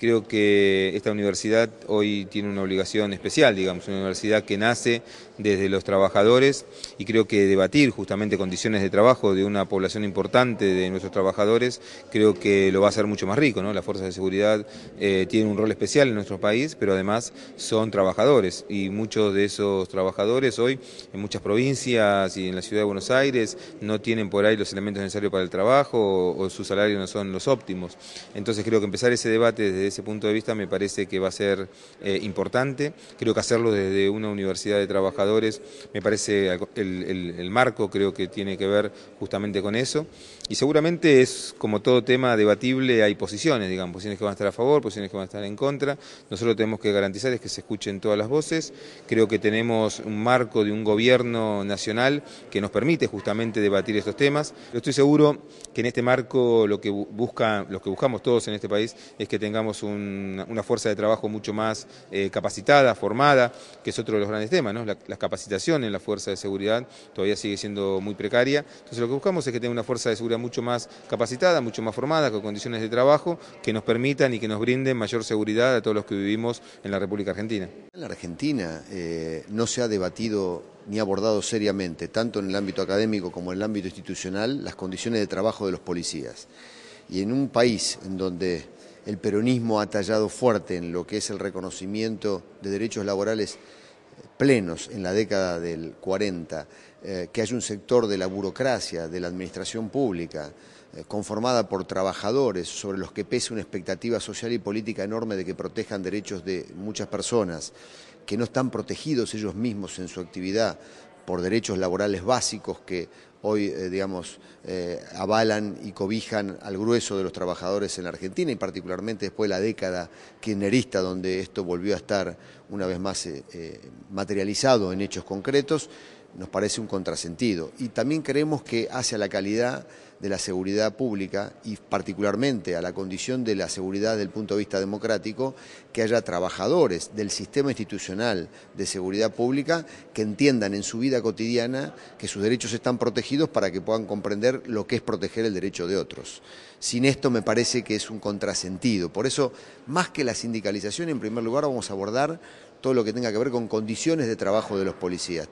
creo que esta universidad hoy tiene una obligación especial, digamos, una universidad que nace desde los trabajadores y creo que debatir justamente condiciones de trabajo de una población importante de nuestros trabajadores creo que lo va a hacer mucho más rico, ¿no? Las fuerzas de seguridad eh, tienen un rol especial en nuestro país, pero además son trabajadores y muchos de esos trabajadores hoy en muchas provincias y en la ciudad de Buenos Aires no tienen por ahí los elementos necesarios para el trabajo o, o su salario no son los óptimos. Entonces creo que empezar ese debate desde ese punto de vista me parece que va a ser eh, importante. Creo que hacerlo desde una universidad de trabajadores me parece el, marco, creo que tiene que ver justamente con eso. Y seguramente es, como todo tema debatible, hay posiciones, digamos, posiciones que van a estar a favor, posiciones que van a estar en contra. Nosotros tenemos que garantizar es que se escuchen todas las voces. Creo que tenemos un marco de un gobierno nacional que nos permite justamente debatir estos temas. Yo estoy seguro que en este marco lo que busca, lo que buscamos todos en este país es que tengamos una fuerza de trabajo mucho más eh, capacitada, formada, que es otro de los grandes temas, ¿no? La, la, capacitación en la fuerza de seguridad todavía sigue siendo muy precaria. Entonces lo que buscamos es que tenga una fuerza de seguridad mucho más capacitada, mucho más formada, con condiciones de trabajo que nos permitan y que nos brinden mayor seguridad a todos los que vivimos en la República Argentina. En la Argentina eh, no se ha debatido ni abordado seriamente, tanto en el ámbito académico como en el ámbito institucional, las condiciones de trabajo de los policías. Y en un país en donde el peronismo ha tallado fuerte en lo que es el reconocimiento de derechos laborales plenos en la década del 40, eh, que hay un sector de la burocracia, de la administración pública, eh, conformada por trabajadores sobre los que pese una expectativa social y política enorme de que protejan derechos de muchas personas, que no están protegidos ellos mismos en su actividad por derechos laborales básicos que hoy, eh, digamos, eh, avalan y cobijan al grueso de los trabajadores en Argentina y particularmente después de la década kirchnerista, donde esto volvió a estar una vez más eh, materializado en hechos concretos nos parece un contrasentido. Y también creemos que hacia la calidad de la seguridad pública y particularmente a la condición de la seguridad desde el punto de vista democrático, que haya trabajadores del sistema institucional de seguridad pública que entiendan en su vida cotidiana que sus derechos están protegidos para que puedan comprender lo que es proteger el derecho de otros. Sin esto me parece que es un contrasentido. Por eso, más que la sindicalización, en primer lugar vamos a abordar todo lo que tenga que ver con condiciones de trabajo de los policías.